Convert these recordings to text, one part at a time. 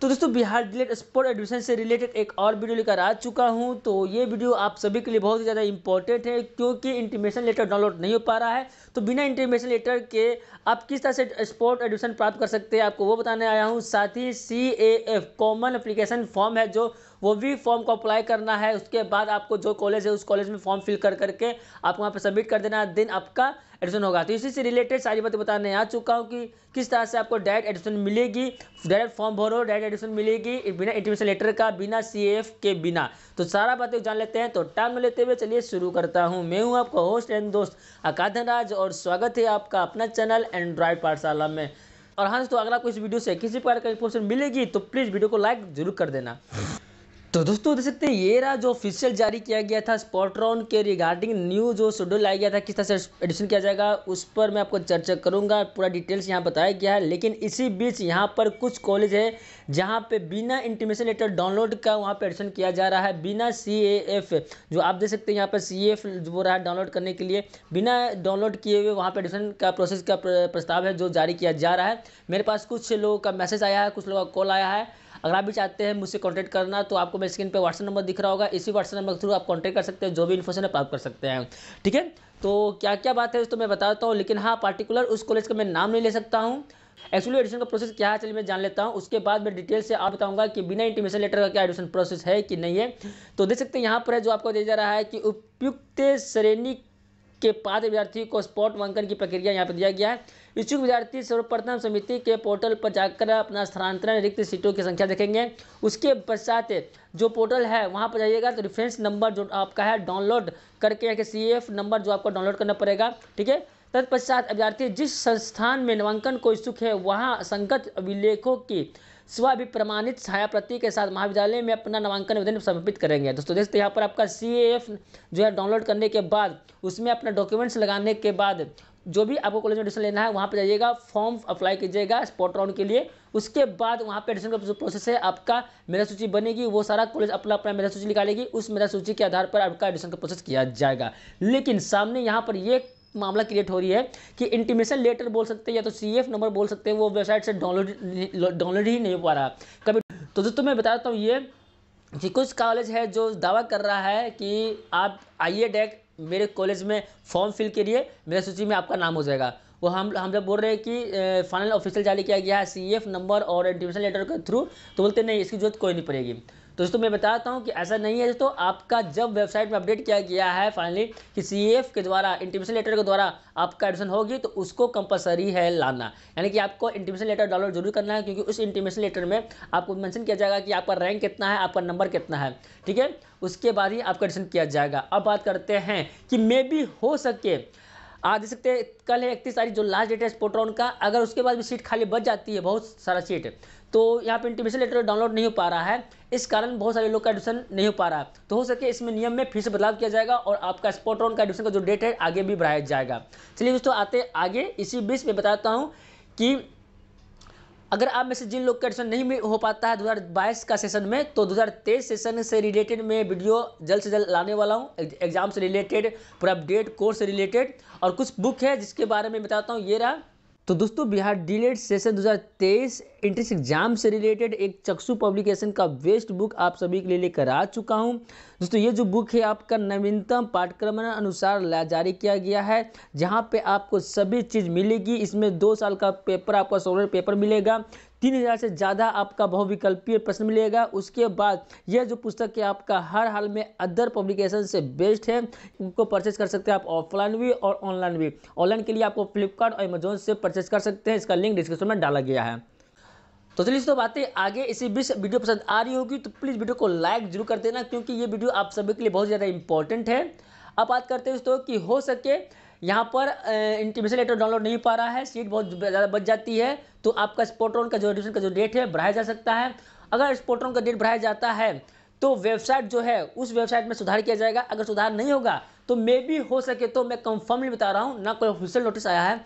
तो दोस्तों Bihar DElEd spot admission से रिलेटेड एक और वीडियो लेकर आ चुका हूं तो ये वीडियो आप सभी के लिए बहुत ही ज़्यादा इंपॉर्टेंट है क्योंकि इंटीमेशन लेटर डाउनलोड नहीं हो पा रहा है तो बिना इंटीमेशन लेटर के आप किस तरह से स्पोर्ट एडमिशन प्राप्त कर सकते हैं आपको वो बताने आया हूँ साथ ही C A F common application form है जो वो भी फॉर्म को अप्लाई करना है उसके बाद आपको जो कॉलेज है उस कॉलेज में फॉर्म फिल कर करके आपको वहाँ पर सबमिट कर देना दिन आपका एडमिशन होगा तो इसी से रिलेटेड सारी बातें बताने आ चुका हूँ कि किस तरह से आपको डायरेक्ट एडमिशन मिलेगी डायरेक्ट फॉर्म भरो डायरेक्ट एडमिशन मिलेगी बिना एडमिशन लेटर का बिना सी के बिना तो सारा बातें जान लेते हैं तो टाइम में लेते हुए चलिए शुरू करता हूँ मैं हूँ आपका होस्ट एंड दोस्त अकाधन राज और स्वागत है आपका अपना चैनल एंड्रॉयड पाठशाला में और हाँ दोस्तों अगर आपको इस वीडियो से किसी प्रकार का इन्फॉर्मेशन मिलेगी तो प्लीज़ वीडियो को लाइक जरूर कर देना तो दोस्तों देख सकते हैं ये रहा जो ऑफिशियल जारी किया गया था स्पॉट्रॉन के रिगार्डिंग न्यू जो शेड्यूल आया गया था किस तरह से एडिशन किया जाएगा उस पर मैं आपको चर्चा करूंगा पूरा डिटेल्स यहाँ बताया गया है लेकिन इसी बीच यहाँ पर कुछ कॉलेज है जहाँ पे बिना इंटीमेशन लेटर डाउनलोड का वहाँ पर एडिशन किया जा रहा है बिना सी जो आप देख सकते हैं यहाँ पर सी एफ वो रहा है डाउनलोड करने के लिए बिना डाउनलोड किए हुए वहाँ पर एडिशन का प्रोसेस का प्रस्ताव है जो जारी किया जा रहा है मेरे पास कुछ लोगों का मैसेज आया है कुछ लोगों का कॉल आया है अगर आप भी चाहते हैं मुझसे कॉन्टैक्ट करना तो आपको मेरे स्क्रीन पर व्हाट्सअप नंबर दिख रहा होगा इसी व्हाट्सअप नंबर के थ्रू आप कॉन्टैक्ट कर सकते हैं जो भी इन्फॉर्मेशन है प्राप्त कर सकते हैं ठीक है तो क्या क्या बात है तो मैं बताता हूँ लेकिन हाँ पार्टिकुलर उस कॉलेज का मैं नाम नहीं ले सकता हूँ एक्चुअली एडमिशन का प्रोसेस क्या है चलिए मैं जान लेता हूँ उसके बाद मैं डिटेल से आप बताऊंगा कि बिना इंटीमेशन लेटर का क्या एडमिशन प्रोसेस है कि नहीं है तो देख सकते हैं यहाँ पर है जो आपको दिया जा रहा है कि उपयुक्त श्रेणी के पात्र विद्यार्थी को स्पॉट वंकन की प्रक्रिया यहाँ पर दिया गया है इच्छुक विद्यार्थी सर्वप्रथम समिति के पोर्टल पर जाकर अपना स्थानांतरण रिक्त सीटों की संख्या देखेंगे उसके पश्चात जो पोर्टल है वहाँ पर जाइएगा तो रेफरेंस नंबर जो आपका है डाउनलोड करके या के सी नंबर जो आपको डाउनलोड करना पड़ेगा ठीक है तत्पश्चात अभ्यार्थी जिस संस्थान में नामांकन को इच्छुक है वहाँ संगत अभिलेखों की स्वाभिप्रमाणित छाया प्रति के साथ महाविद्यालय में अपना नामांकन आवेदन समर्पित करेंगे दोस्तों देखते यहाँ पर आपका सी जो है डाउनलोड करने के बाद उसमें अपना डॉक्यूमेंट्स लगाने के बाद जो भी आपको कॉलेज में एडमिशन लेना है वहाँ पर जाइएगा फॉर्म अप्लाई कीजिएगा स्पॉट राउंड के लिए उसके बाद वहाँ पे एडमिशन का जो प्रोसेस है आपका मेरा सूची बनेगी वो सारा कॉलेज अपना अपना मेरा सूची निकालेगी उस मेरा सूची के आधार पर आपका एडमिशन का प्रोसेस किया जाएगा लेकिन सामने यहाँ पर ये मामला क्रिएट हो रही है कि इंटीमेशन लेटर बोल सकते हैं या तो सी नंबर बोल सकते हैं वो वेबसाइट से डाउनलोड डाउनलोड ही नहीं हो पा रहा कभी तो दोस्तों मैं बताता हूँ ये कि कुछ कॉलेज है जो दावा कर रहा है कि आप आइए डेक मेरे कॉलेज में फॉर्म फिल करिए मेरे सूची में आपका नाम हो जाएगा वो हम हम जब बोल रहे हैं कि फाइनल ऑफिशियल जारी किया गया है सी नंबर और एडमिशन लेटर के थ्रू तो बोलते नहीं इसकी जरूरत कोई नहीं पड़ेगी दोस्तों मैं बताता हूँ कि ऐसा नहीं है दोस्तों आपका जब वेबसाइट में अपडेट किया गया है फाइनली कि सी के द्वारा इंटीमेशन लेटर के द्वारा आपका एडमिशन होगी तो उसको कंपलसरी है लाना यानी कि आपको इंटीमेशन लेटर डाउनलोड जरूर करना है क्योंकि उस इंटीमेशन लेटर में आपको मैंशन किया जाएगा कि आपका रैंक कितना है आपका नंबर कितना है ठीक है उसके बाद ही आपका एडमिशन किया जाएगा अब बात करते हैं कि मे बी हो सके आप देख सकते हैं कल है इकतीस तारीख जो लास्ट डेट है स्पोट्रॉन का अगर उसके बाद भी सीट खाली बच जाती है बहुत सारा सीट तो यहाँ पे इंटीमेशन लेटर डाउनलोड नहीं हो पा रहा है इस कारण बहुत सारे लोग का एडमिशन नहीं हो पा रहा है तो हो सके इसमें नियम में फिर से बदलाव किया जाएगा और आपका स्पोट्रॉन का एडमिशन का जो डेट है आगे भी बढ़ाया जाएगा चलिए दोस्तों आते आगे इसी बीच में बताता हूँ कि अगर आप में से जिन लोग का एडमिशन नहीं हो पाता है 2022 का सेशन में तो 2023 सेशन से रिलेटेड मैं वीडियो जल्द से जल्द लाने वाला हूँ एग्जाम से रिलेटेड पूरा अपडेट कोर्स से रिलेटेड और कुछ बुक है जिसके बारे में बताता हूँ ये रहा तो दोस्तों Bihar DElEd session 2023 entrance exam से रिलेटेड एक चक्षु पब्लिकेशन का वेस्ट बुक आप सभी के लिए लेकर आ चुका हूं दोस्तों ये जो बुक है आपका नवीनतम पाठ्यक्रम अनुसार जारी किया गया है जहां पे आपको सभी चीज़ मिलेगी इसमें दो साल का पेपर आपका सोलर पेपर मिलेगा तीन हज़ार से ज़्यादा आपका बहुविकल्पीय प्रश्न मिलेगा उसके बाद यह जो पुस्तक है आपका हर हाल में अदर पब्लिकेशन से बेस्ट है उनको परचेज कर सकते हैं आप ऑफलाइन भी और ऑनलाइन भी ऑनलाइन के लिए आपको फ्लिपकार्ट और अमेजोन से परचेज कर सकते हैं इसका लिंक डिस्क्रिप्शन में डाला गया है तो चलिए तो बातें आगे इसी बीच वीडियो पसंद आ रही होगी तो प्लीज़ वीडियो को लाइक जरूर कर देना क्योंकि ये वीडियो आप सभी के लिए बहुत ज़्यादा इंपॉर्टेंट है अब बात करते हैं दोस्तों कि हो सके यहाँ पर इंटीमेशन लेटर डाउनलोड नहीं पा रहा है सीट बहुत ज़्यादा बच जाती है तो आपका स्पोट्रॉन का जो एडमिशन का जो डेट है बढ़ाया जा सकता है अगर स्पोट्रॉन का डेट बढ़ाया जाता है तो वेबसाइट जो है उस वेबसाइट में सुधार किया जाएगा अगर सुधार नहीं होगा तो मे भी हो सके तो मैं कंफर्मली बता रहा हूँ ना कोई ऑफिशियल नोटिस आया है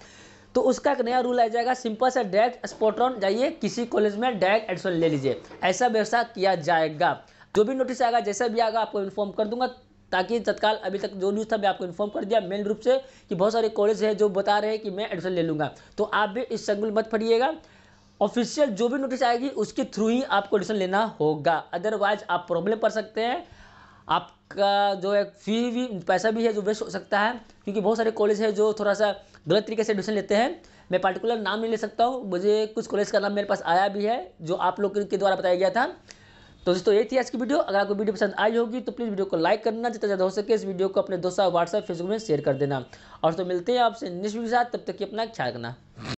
तो उसका एक नया रूल आ जाएगा सिंपल सा डायरेक्ट स्पोर्ट्रॉन जाइए किसी कॉलेज में डायरेक्ट एडमिशन ले लीजिए ऐसा व्यवसाय किया जाएगा जो भी नोटिस आएगा जैसा भी आएगा आपको इन्फॉर्म कर दूंगा ताकि तत्काल अभी तक जो न्यूज़ था मैं आपको इन्फॉर्म कर दिया मेन रूप से कि बहुत सारे कॉलेज है जो बता रहे हैं कि मैं एडमिशन ले लूँगा तो आप भी इस संगुल मत पढ़िएगा ऑफिशियल जो भी नोटिस आएगी उसके थ्रू ही आपको एडमिशन लेना होगा अदरवाइज आप प्रॉब्लम पड़ सकते हैं आपका जो है फी भी पैसा भी है जो वेस्ट हो सकता है क्योंकि बहुत सारे कॉलेज है जो थोड़ा सा गलत तरीके से एडमिशन लेते हैं मैं पार्टिकुलर नाम नहीं ले सकता हूँ मुझे कुछ कॉलेज का नाम मेरे पास आया भी है जो आप लोग के द्वारा बताया गया था तो दोस्तों ये थी आज की वीडियो अगर आपको वीडियो पसंद आई होगी तो प्लीज़ वीडियो को लाइक करना जितना ज़्यादा हो सके इस वीडियो को अपने दोस्तों व्हाट्सएप फेसबुक में शेयर कर देना और तो मिलते हैं आपसे नेक्स्ट वीडियो के साथ तब तक कि अपना ख्याल रखना